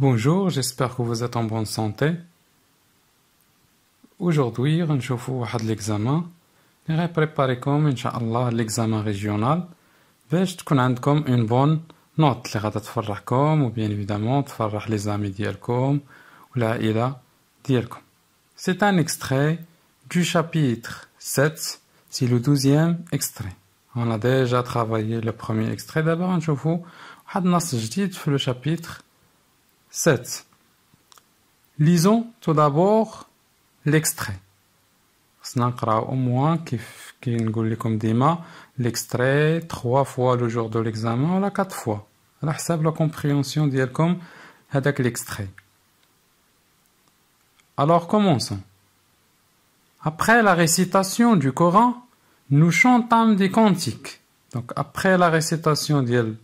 Bonjour, j'espère que vous êtes en bonne santé. Aujourd'hui, je vous vois l'examen. Je vais préparer comme, l'examen régional. Je vais vous donner une bonne note. qui va vous faire comme, ou bien évidemment, vous faire les amis comme, ou la ila comme. C'est un extrait du chapitre 7, c'est le deuxième extrait. On a déjà travaillé le premier extrait. D'abord, je vous vois le chapitre 7. Lisons tout d'abord l'extrait. au moins comme l'extrait trois fois le jour de l'examen la quatre fois. La la compréhension comme avec l'extrait. Alors commençons. Après la récitation du Coran, nous chantons des cantiques. Donc après la récitation d'Yelkom,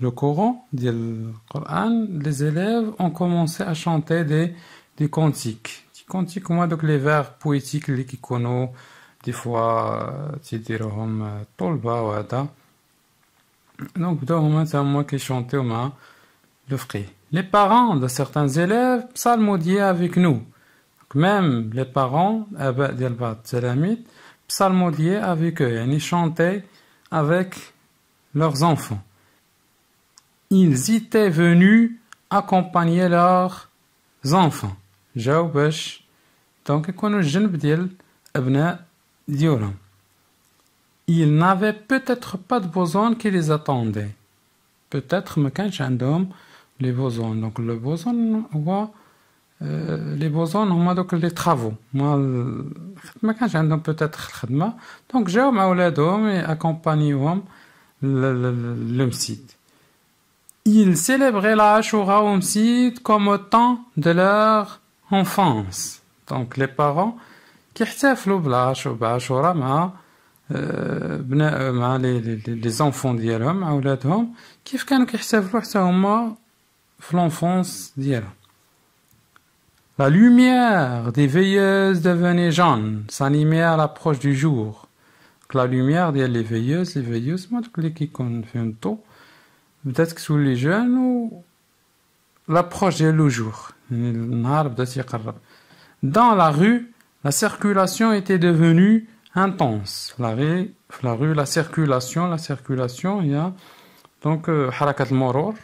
le Coran, le Coran, les élèves ont commencé à chanter des, des cantiques. Des cantiques, moi, donc les vers poétiques, les kikono, des fois, euh, tidirhom euh, tolba ou ada. Donc, moment c'est moi qui chantais au main le fric. Les parents de certains élèves psalmodiaient avec nous. Même les parents, psalmodiaient avec eux, et ils chantaient avec leurs enfants ils étaient venus accompagner leurs enfants. Jaubesh. Donc, ils n'avaient peut-être pas de besoin qui les attendait. Peut-être, me quand j'ai un les besoins. Donc, le besoin, euh, on les besoins, on a donc les travaux. Moi, quand j'ai un homme, peut-être, donc j'ai un homme et accompagné le site. Ils célébraient la Ashura aussi comme au temps de leur enfance. Donc les parents qui احتفلوا بالعاشورة مع بناء مع qui زونفون ديالهم مع كانوا كيحتفلوا حتى هما La lumière des veilleuses devenait jaune, s'animait à l'approche du jour. La lumière des veilleuses, les veilleuses, moi, qui qu'on fait un Peut-être que sous les jeunes ou l'approche de le jour dans la rue la circulation était devenue intense la rue la, circulation la circulation il y a donc la circulation.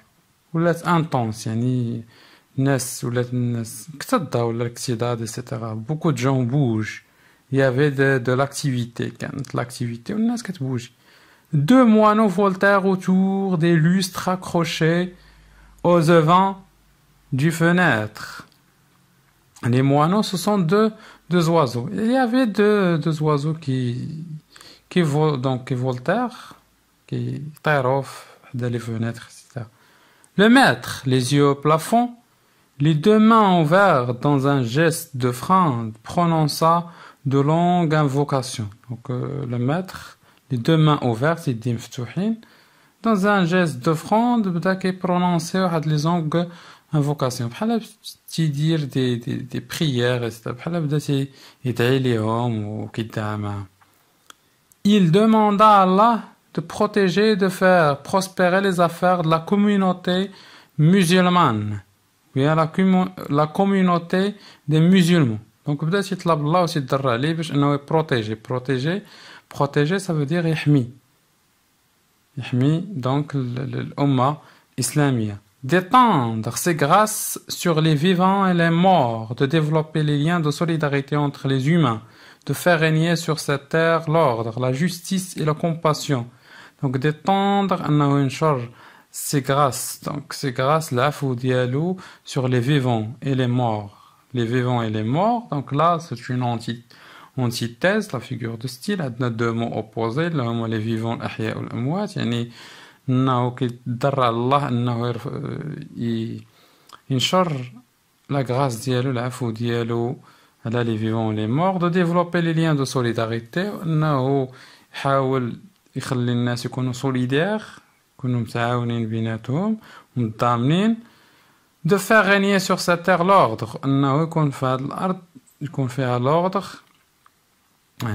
ولات intense يعني ولات ولا etc. beaucoup de gens bougent il y avait de, l'activité, l'activité les l'activité qui bougent. Deux moineaux voltaire autour des lustres accrochés aux auvents du fenêtre. Les moineaux, ce sont deux, deux oiseaux. Il y avait deux, deux oiseaux qui, qui, donc, qui voltèrent, qui tirent dans les fenêtres, etc. Le maître, les yeux au plafond, les deux mains ouvertes dans un geste de frein, prononça de longues invocations. Donc, euh, le maître, les deux mains ouvertes, les dimftouhin, dans un geste d'offrande, qui prononcer prononcé les une invocation. Il petit dire des, des, des prières, etc. les hommes » ou Il demanda à Allah de protéger, de faire prospérer les affaires de la communauté musulmane. la, la communauté des musulmans. Donc, bda c'est Allah aussi de protéger, protéger Protéger, ça veut dire ihmi. Ihmi, donc l'Umma islamien. D'étendre c'est grâces sur les vivants et les morts, de développer les liens de solidarité entre les humains, de faire régner sur cette terre l'ordre, la justice et la compassion. Donc d'étendre c'est grâce. donc c'est grâces, l'afou sur les vivants et les morts. Les vivants et les morts, donc là c'est une entité antithèse, la figure de style, a deux mots opposés le mot les vivants الأحياء la يعني انه كيتضرع الله les ينشر لا غراس ديالو de ديالو على لي فيفون لي مور دو ديفلوبي لي ليان دو سوليداريتي يحاول يخلي الناس يكونوا يكونوا متعاونين soi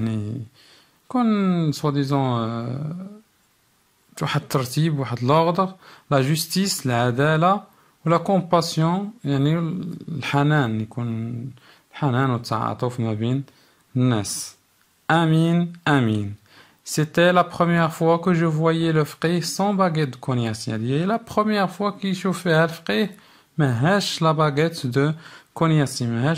la justice, la compassion, الحنان C'était la première fois que je voyais le frais sans baguette de cognac. Et la première fois qu'il chauffait le frais, mais la baguette de cognac. Mais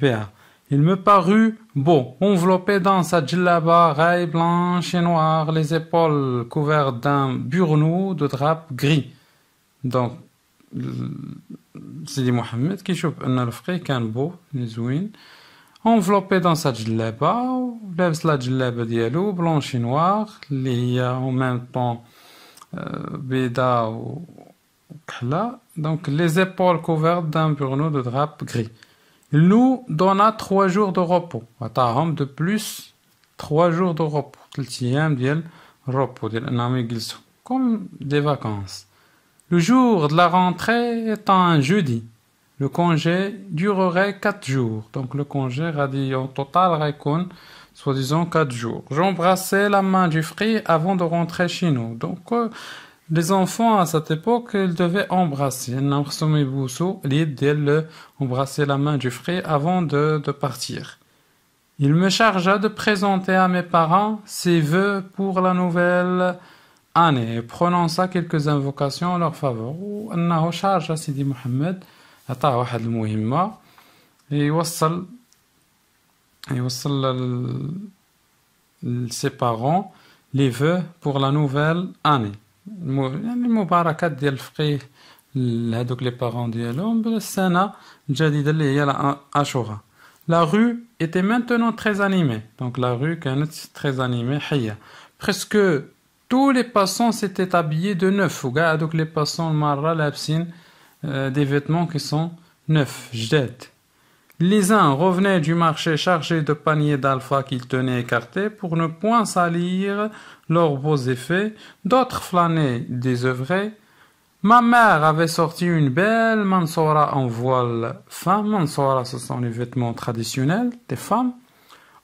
la il me parut beau, enveloppé dans sa djellaba, raille blanche et noire, les épaules couvertes d'un burnou de drap gris. Donc, dit Mohamed qui chope un africain beau, nizouin, enveloppé dans sa djellaba, lève la djellaba yellow, blanche et noire, les en même temps, euh, beda ou kala, donc les épaules couvertes d'un burnou de drap gris. Nous donna trois jours de repos. Attends, de plus trois jours de repos. repos comme des vacances. Le jour de la rentrée étant un jeudi. Le congé durerait quatre jours. Donc le congé radio en total raconte, soi-disant quatre jours. J'embrassais la main du frère avant de rentrer chez nous. Donc euh, les enfants à cette époque, ils devaient embrasser. embrasser la main du frère avant de, partir. Il me chargea de présenter à mes parents ses voeux pour la nouvelle année et prononça quelques invocations en leur faveur. me chargea Sidi Mohamed ses parents les vœux pour la nouvelle année la les parents la rue était maintenant très animée donc la rue qui est très animée presque tous les passants s'étaient habillés de neuf regarde donc les passants marra l'absin des vêtements qui sont neufs j'ad les uns revenaient du marché chargés de paniers d'alpha qu'ils tenaient écartés pour ne point salir leurs beaux effets, d'autres flânaient désœuvrés. Ma mère avait sorti une belle mansoura en voile femme. Mansoura, ce sont les vêtements traditionnels des femmes,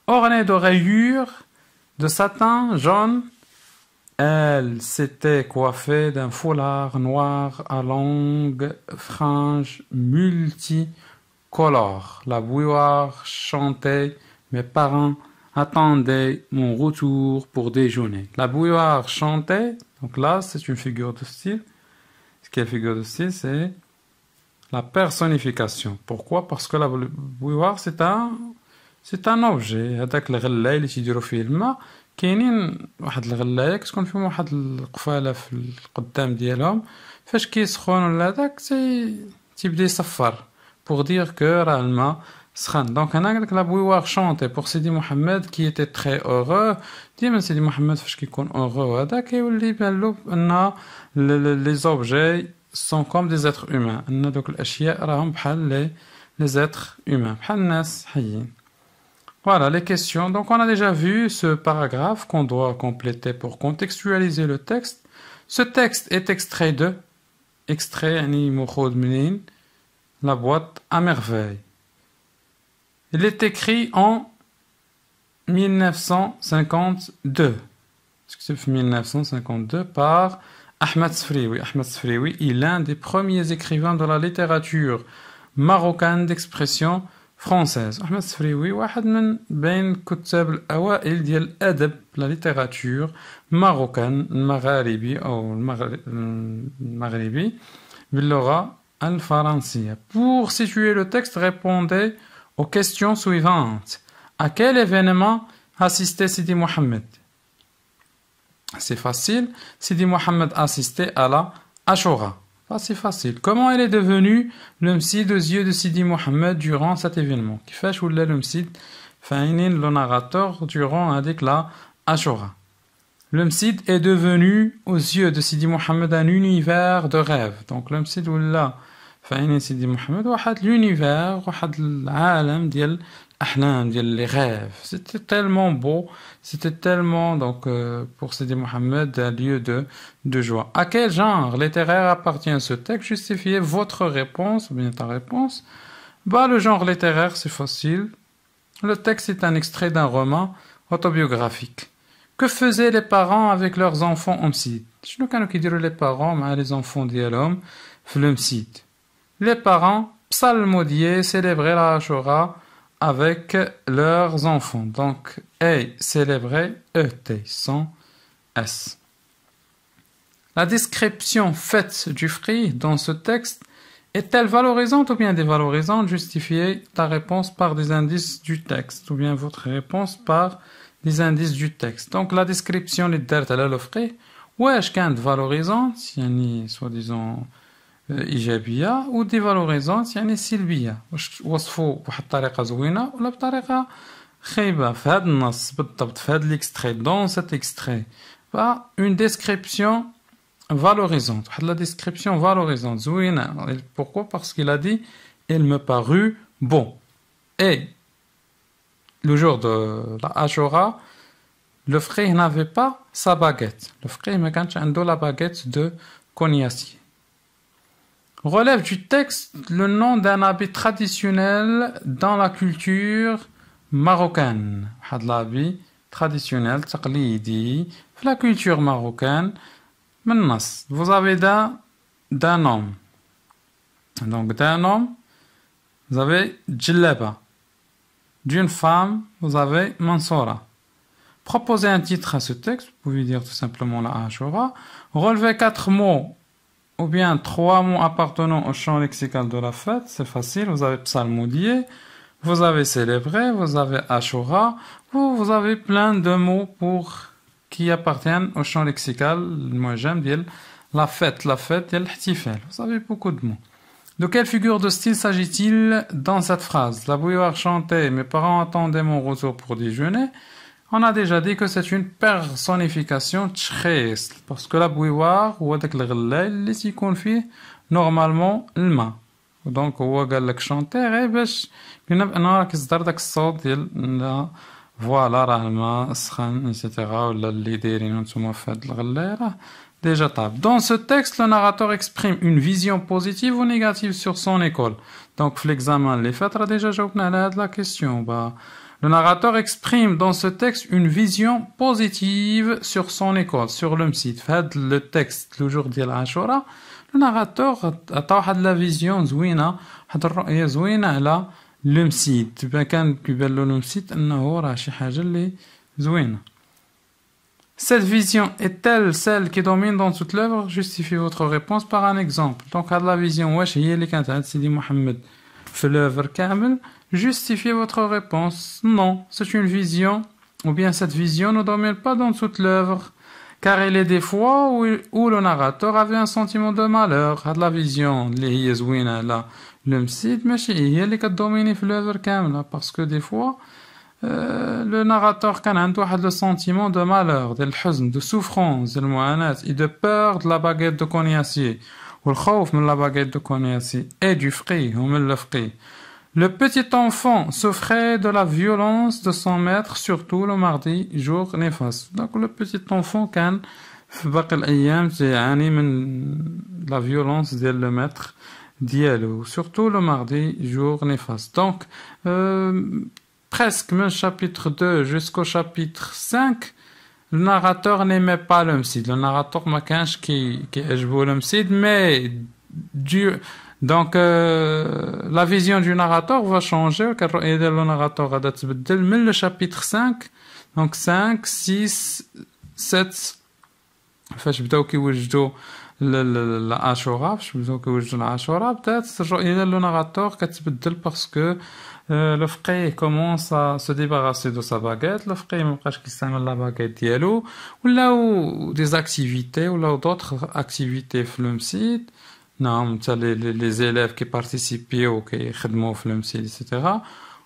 Ornée de rayures de satin jaune. Elle s'était coiffée d'un foulard noir à longue frange multi la bouilloire chantait, mes parents attendaient mon retour pour déjeuner. La bouilloire chantait, donc là c'est une figure de style. Ce qui est figure de style, c'est la personnification. Pourquoi Parce que la bouilloire c'est un c'est un objet. هذاك le اللي تيديروا فيه الماء كاينين واحد qui كتكون فيهم واحد القفاله في القدام ديالهم فاش كيسخن ولا هذاك تي تيبدا يصفر pour dire que Ralma sera. Donc, on a la bouilloire chante pour Sidi Mohamed qui était très heureux. dit, mais Sidi Mohamed, je suis heureux. Les objets sont comme des êtres humains. Donc, les objets les êtres humains. Voilà les questions. Donc, on a déjà vu ce paragraphe qu'on doit compléter pour contextualiser le texte. Ce texte est extrait de extrait la boîte à merveille. Il est écrit en 1952. 1952 par Ahmed Sfrioui. Ahmed Sfrioui est l'un des premiers écrivains de la littérature marocaine d'expression française. Ahmed Sfrioui واحد un بين كتاب الاوائل ديال la littérature marocaine marocaine al faransi Pour situer le texte, répondez aux questions suivantes. À quel événement assistait Sidi Mohammed C'est facile. Sidi Mohammed assistait à la Ashura. C'est facile. Comment elle est devenue le mside aux yeux de Sidi Mohammed durant cet événement Qui fait le mside le narrateur durant avec la Ashura. Le est devenu aux yeux de Sidi Mohammed un univers de rêve. Donc le mside ou c'était tellement beau, c'était tellement, euh, pour العالم Mohamed, un lieu de de joie à quel genre littéraire appartient ce texte justifiez votre réponse ou bien ta réponse bah le genre littéraire c'est facile le texte est un extrait d'un roman autobiographique que faisaient les parents avec leurs enfants homicides شنو qui dire les parents mais les enfants dit في l'homicide les parents psalmodiaient, célébraient la Hachorah avec leurs enfants. Donc, et célébraient e et sans s. La description faite du fruit dans ce texte est-elle valorisante ou bien dévalorisante Justifiez ta réponse par des indices du texte ou bien votre réponse par des indices du texte. Donc la description, les elle est le fruit. Ouais, valorisante, si soi-disant ou dévalorisante, c'est-à-dire vous une bonne ou l'extrait Dans cet extrait, il une description valorisante. la description valorisante. Pourquoi Parce qu'il a dit « Il me parut bon ». Et, le jour de la ajora le frère n'avait pas sa baguette. Le frère n'avait pas la baguette de cognacier. Relève du texte le nom d'un habit traditionnel dans la culture marocaine. l'habit traditionnel, taqlidi, la culture marocaine. vous avez d'un homme. Donc d'un homme, vous avez djellaba. D'une femme, vous avez mansora. Proposez un titre à ce texte, vous pouvez dire tout simplement la ashura. Relevez quatre mots ou bien trois mots appartenant au champ lexical de la fête, c'est facile, vous avez psalmodié, vous avez célébré, vous avez ashura, vous, avez plein de mots pour qui appartiennent au champ lexical, moi j'aime dire la fête, la fête et l'htifel, vous avez beaucoup de mots. De quelle figure de style s'agit-il dans cette phrase La bouilloire chantait « Mes parents attendaient mon retour pour déjeuner » On a déjà dit que c'est une personnification très parce que la bouilloire ou avec le relais, les confie normalement le main. Donc, هو قال لك شونتي غير باش قلنا بانه راك يصدر داك الصوت ديال فوالا راه ما سخن etc ولا l'idée دايرين fait le déjà table. Dans ce texte, le narrateur exprime une vision positive ou négative sur son école. Donc, l'examen, les a déjà, j'ai la question. Bah, le narrateur exprime dans ce texte une vision positive sur son école, sur le Faites Le texte, le jour de l'Ashura, le narrateur a la vision de واحد de le le on Cette vision est-elle celle qui domine dans toute l'œuvre Justifiez votre réponse par un exemple. Donc, à la vision, wesh, il y a les Sidi Mohamed, l'œuvre Kamel, Justifiez votre réponse. Non, c'est une vision, ou bien cette vision ne domine pas dans toute l'œuvre, car il est des fois où, le narrateur avait un sentiment de malheur à de la vision. Parce que des fois, euh, le narrateur a le sentiment de malheur, de, de souffrance, de et de peur de la baguette de cognacier, ou le de la baguette de cognacier, et du fri, ou le fri. Le petit enfant souffrait de la violence de son maître, surtout le mardi, jour néfaste. Donc le petit enfant كان في باقي الايام la violence de le maître ديالو surtout le mardi, jour néfaste. Donc euh, presque même chapitre 2 jusqu'au chapitre 5 le narrateur n'aimait pas l'homicide. Le narrateur m'a qui qu'il aime l'homicide, mais Dieu donc, euh, la vision du narrateur va changer, Et le narrateur va se le chapitre 5, donc 5, 6, 7, enfin, je ne sais pas si vous voyez je ne sais pas si vous voyez l'âge rare, peut-être le narrateur va parce que euh, le frère commence à se débarrasser de sa baguette, le frère ne veut la baguette s'amène où, sa baguette, ou des activités, ou d'autres activités floues, participaient élèves qui participent كي بارتيسيبيو etc. في لومسيل ايتترا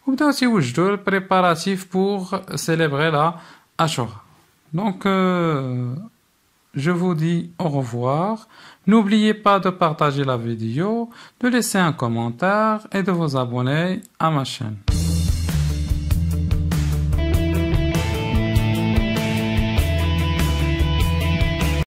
وبداو تيوجدوا البريباراتيف pour célébrer la Ashura. Donc, euh, Je vous dis au revoir. N'oubliez pas de partager la vidéo, de laisser un commentaire et de vous abonner à ma chaîne.